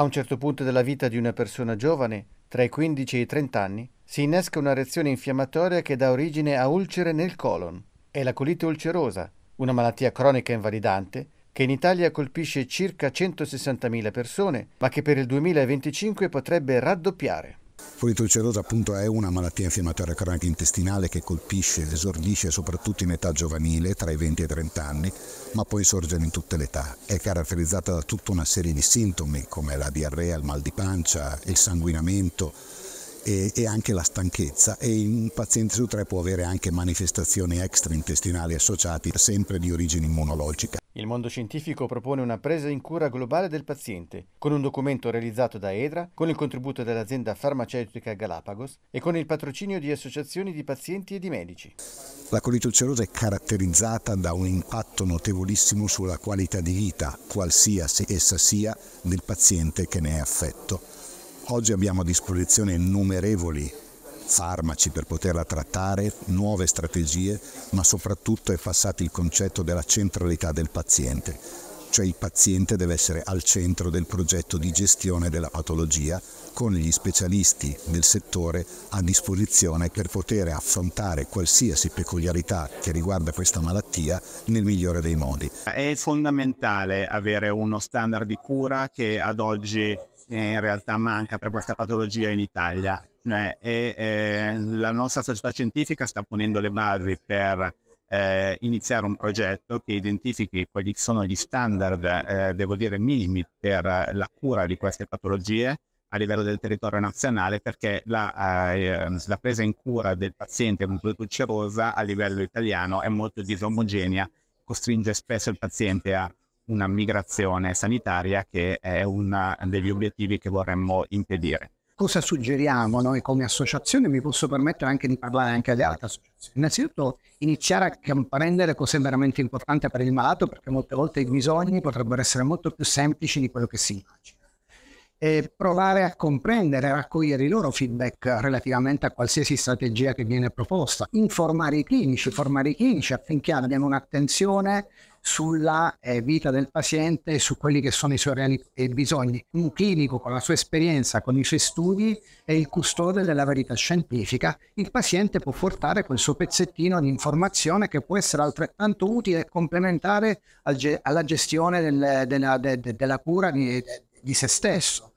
A un certo punto della vita di una persona giovane, tra i 15 e i 30 anni, si innesca una reazione infiammatoria che dà origine a ulcere nel colon. È la colite ulcerosa, una malattia cronica invalidante che in Italia colpisce circa 160.000 persone, ma che per il 2025 potrebbe raddoppiare. Politulcerosa appunto è una malattia infiammatoria cronica intestinale che colpisce, ed esordisce soprattutto in età giovanile, tra i 20 e i 30 anni, ma può insorgere in tutte le età. È caratterizzata da tutta una serie di sintomi come la diarrea, il mal di pancia, il sanguinamento e, e anche la stanchezza e un paziente su tre può avere anche manifestazioni extraintestinali associate sempre di origine immunologica. Il mondo scientifico propone una presa in cura globale del paziente, con un documento realizzato da EDRA, con il contributo dell'azienda farmaceutica Galapagos e con il patrocinio di associazioni di pazienti e di medici. La colite ulcerosa è caratterizzata da un impatto notevolissimo sulla qualità di vita, qualsiasi essa sia, del paziente che ne è affetto. Oggi abbiamo a disposizione innumerevoli farmaci per poterla trattare, nuove strategie, ma soprattutto è passato il concetto della centralità del paziente, cioè il paziente deve essere al centro del progetto di gestione della patologia con gli specialisti del settore a disposizione per poter affrontare qualsiasi peculiarità che riguarda questa malattia nel migliore dei modi. È fondamentale avere uno standard di cura che ad oggi eh, in realtà manca per questa patologia in Italia. Cioè, e, e, la nostra società scientifica sta ponendo le basi per eh, iniziare un progetto che identifichi quali sono gli standard, eh, devo dire, minimi per la cura di queste patologie a livello del territorio nazionale perché la, eh, la presa in cura del paziente con tubercolosi a livello italiano è molto disomogenea, costringe spesso il paziente a una migrazione sanitaria che è uno degli obiettivi che vorremmo impedire cosa suggeriamo noi come associazione? Mi posso permettere anche di parlare anche alle altre associazioni. Innanzitutto iniziare a comprendere cos'è veramente importante per il malato perché molte volte i bisogni potrebbero essere molto più semplici di quello che si immagina. E provare a comprendere, a raccogliere i loro feedback relativamente a qualsiasi strategia che viene proposta, informare i clinici, formare i clinici affinché abbiano un'attenzione sulla eh, vita del paziente e su quelli che sono i suoi reali eh, bisogni. Un clinico con la sua esperienza, con i suoi studi, è il custode della verità scientifica. Il paziente può portare quel suo pezzettino di informazione che può essere altrettanto utile e complementare al ge- alla gestione del, della, de- de- della, cura di, de- di se stesso.